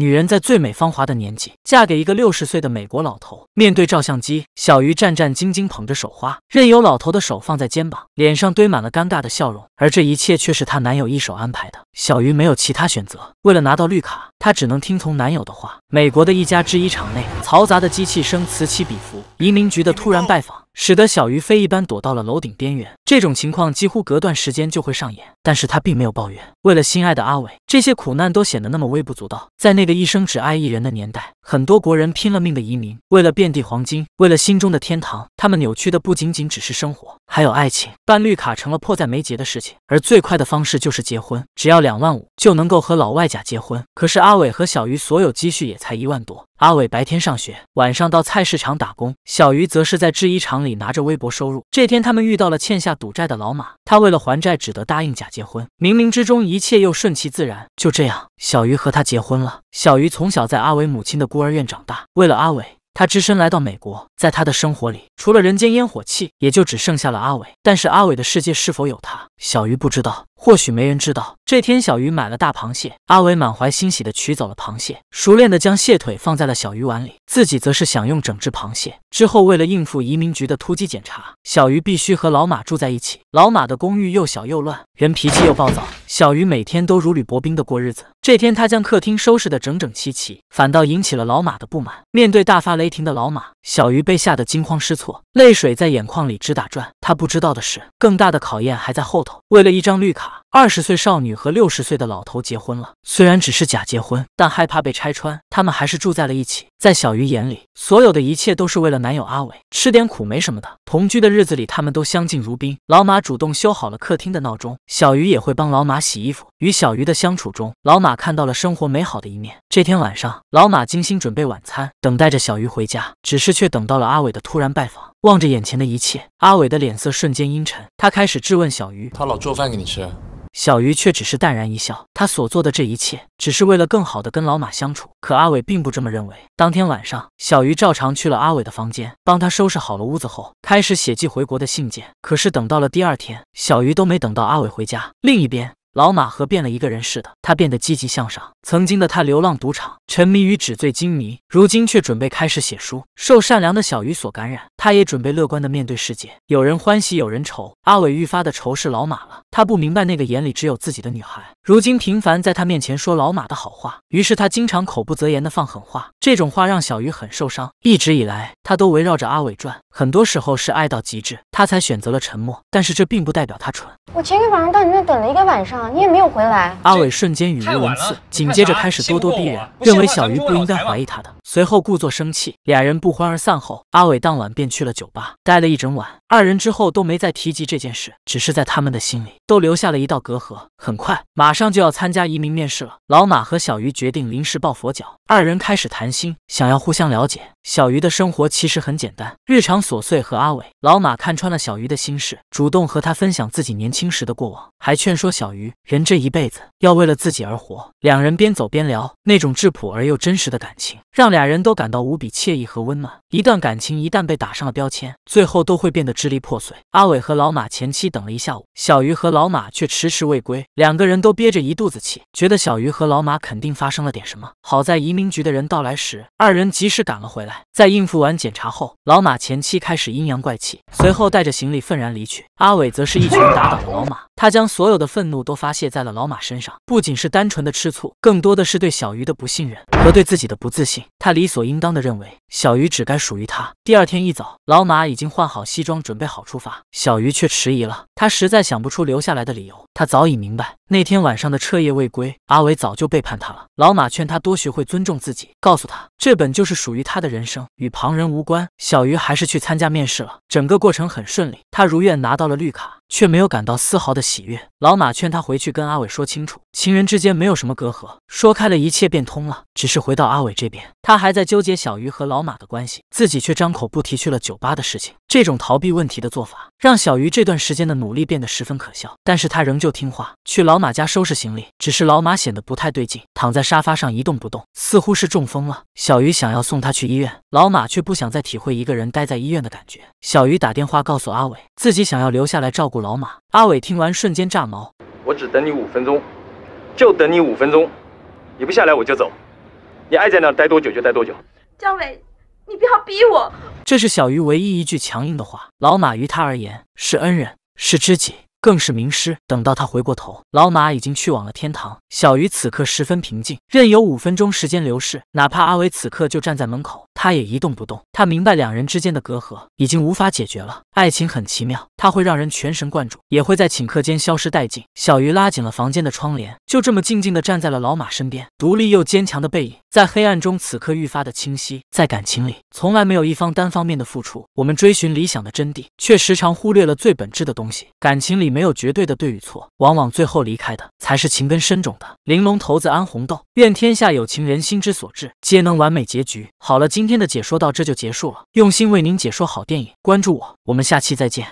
女人在最美芳华的年纪嫁给一个六十岁的美国老头，面对照相机，小鱼战战兢兢捧着手花，任由老头的手放在肩膀，脸上堆满了尴尬的笑容。而这一切却是她男友一手安排的，小鱼没有其他选择，为了拿到绿卡，她只能听从男友的话。美国的一家制衣厂内，嘈杂的机器声此起彼伏。移民局的突然拜访，使得小鱼飞一般躲到了楼顶边缘。这种情况几乎隔段时间就会上演，但是他并没有抱怨。为了心爱的阿伟，这些苦难都显得那么微不足道。在那个一生只爱一人的年代。很多国人拼了命的移民，为了遍地黄金，为了心中的天堂，他们扭曲的不仅仅只是生活，还有爱情。办绿卡成了迫在眉睫的事情，而最快的方式就是结婚，只要两万五就能够和老外假结婚。可是阿伟和小鱼所有积蓄也才一万多。阿伟白天上学，晚上到菜市场打工。小鱼则是在制衣厂里拿着微薄收入。这天，他们遇到了欠下赌债的老马，他为了还债，只得答应假结婚。冥冥之中，一切又顺其自然。就这样，小鱼和他结婚了。小鱼从小在阿伟母亲的孤儿院长大，为了阿伟，他只身来到美国。在他的生活里，除了人间烟火气，也就只剩下了阿伟。但是，阿伟的世界是否有他，小鱼不知道。或许没人知道，这天小鱼买了大螃蟹，阿伟满怀欣喜的取走了螃蟹，熟练的将蟹腿放在了小鱼碗里，自己则是享用整只螃蟹。之后，为了应付移民局的突击检查，小鱼必须和老马住在一起。老马的公寓又小又乱，人脾气又暴躁，小鱼每天都如履薄冰的过日子。这天，他将客厅收拾得整整齐齐，反倒引起了老马的不满。面对大发雷霆的老马，小鱼被吓得惊慌失措，泪水在眼眶里直打转。他不知道的是，更大的考验还在后头。为了一张绿卡。二十岁少女和六十岁的老头结婚了，虽然只是假结婚，但害怕被拆穿，他们还是住在了一起。在小鱼眼里，所有的一切都是为了男友阿伟，吃点苦没什么的。同居的日子里，他们都相敬如宾。老马主动修好了客厅的闹钟，小鱼也会帮老马洗衣服。与小鱼的相处中，老马看到了生活美好的一面。这天晚上，老马精心准备晚餐，等待着小鱼回家，只是却等到了阿伟的突然拜访。望着眼前的一切，阿伟的脸色瞬间阴沉，他开始质问小鱼：“他老做饭给你吃。”小鱼却只是淡然一笑，他所做的这一切，只是为了更好的跟老马相处。可阿伟并不这么认为。当天晚上，小鱼照常去了阿伟的房间，帮他收拾好了屋子后，开始写寄回国的信件。可是等到了第二天，小鱼都没等到阿伟回家。另一边，老马和变了一个人似的，他变得积极向上。曾经的他流浪赌场，沉迷于纸醉金迷，如今却准备开始写书，受善良的小鱼所感染。他也准备乐观的面对世界，有人欢喜有人愁。阿伟愈发的仇视老马了，他不明白那个眼里只有自己的女孩，如今频繁在他面前说老马的好话，于是他经常口不择言的放狠话。这种话让小鱼很受伤，一直以来他都围绕着阿伟转，很多时候是爱到极致，他才选择了沉默。但是这并不代表他蠢。我前天晚上到你那等了一个晚上，你也没有回来。阿伟瞬间语无伦次，紧接着开始咄咄逼人，认为小鱼不应该怀疑他的。随后故作生气，俩人不欢而散后，阿伟当晚便。去了酒吧，待了一整晚。二人之后都没再提及这件事，只是在他们的心里都留下了一道隔阂。很快，马上就要参加移民面试了，老马和小鱼决定临时抱佛脚。二人开始谈心，想要互相了解。小鱼的生活其实很简单，日常琐碎和阿伟。老马看穿了小鱼的心事，主动和他分享自己年轻时的过往，还劝说小鱼，人这一辈子要为了自己而活。两人边走边聊，那种质朴而又真实的感情，让俩人都感到无比惬意和温暖。一段感情一旦被打上了标签，最后都会变得。支离破碎。阿伟和老马前妻等了一下午，小鱼和老马却迟迟未归，两个人都憋着一肚子气，觉得小鱼和老马肯定发生了点什么。好在移民局的人到来时，二人及时赶了回来。在应付完检查后，老马前妻开始阴阳怪气，随后带着行李愤然离去。阿伟则是一拳打倒了老马，他将所有的愤怒都发泄在了老马身上，不仅是单纯的吃醋，更多的是对小鱼的不信任和对自己的不自信。他理所应当的认为，小鱼只该属于他。第二天一早，老马已经换好西装。准备好出发，小鱼却迟疑了。他实在想不出留下来的理由。他早已明白。那天晚上的彻夜未归，阿伟早就背叛他了。老马劝他多学会尊重自己，告诉他这本就是属于他的人生，与旁人无关。小鱼还是去参加面试了，整个过程很顺利，他如愿拿到了绿卡，却没有感到丝毫的喜悦。老马劝他回去跟阿伟说清楚，情人之间没有什么隔阂，说开了一切便通了。只是回到阿伟这边，他还在纠结小鱼和老马的关系，自己却张口不提去了酒吧的事情。这种逃避问题的做法，让小鱼这段时间的努力变得十分可笑。但是他仍旧听话去老。马家收拾行李，只是老马显得不太对劲，躺在沙发上一动不动，似乎是中风了。小鱼想要送他去医院，老马却不想再体会一个人待在医院的感觉。小鱼打电话告诉阿伟，自己想要留下来照顾老马。阿伟听完瞬间炸毛：“我只等你五分钟，就等你五分钟，你不下来我就走，你爱在那待多久就待多久。”江伟，你不要逼我。这是小鱼唯一一句强硬的话。老马于他而言是恩人，是知己。更是名师。等到他回过头，老马已经去往了天堂。小鱼此刻十分平静，任由五分钟时间流逝，哪怕阿伟此刻就站在门口，他也一动不动。他明白两人之间的隔阂已经无法解决了。爱情很奇妙，它会让人全神贯注，也会在顷刻间消失殆尽。小鱼拉紧了房间的窗帘，就这么静静的站在了老马身边，独立又坚强的背影。在黑暗中，此刻愈发的清晰。在感情里，从来没有一方单方面的付出。我们追寻理想的真谛，却时常忽略了最本质的东西。感情里没有绝对的对与错，往往最后离开的才是情根深种的。玲珑骰子安红豆，愿天下有情人心之所至，皆能完美结局。好了，今天的解说到这就结束了。用心为您解说好电影，关注我，我们下期再见。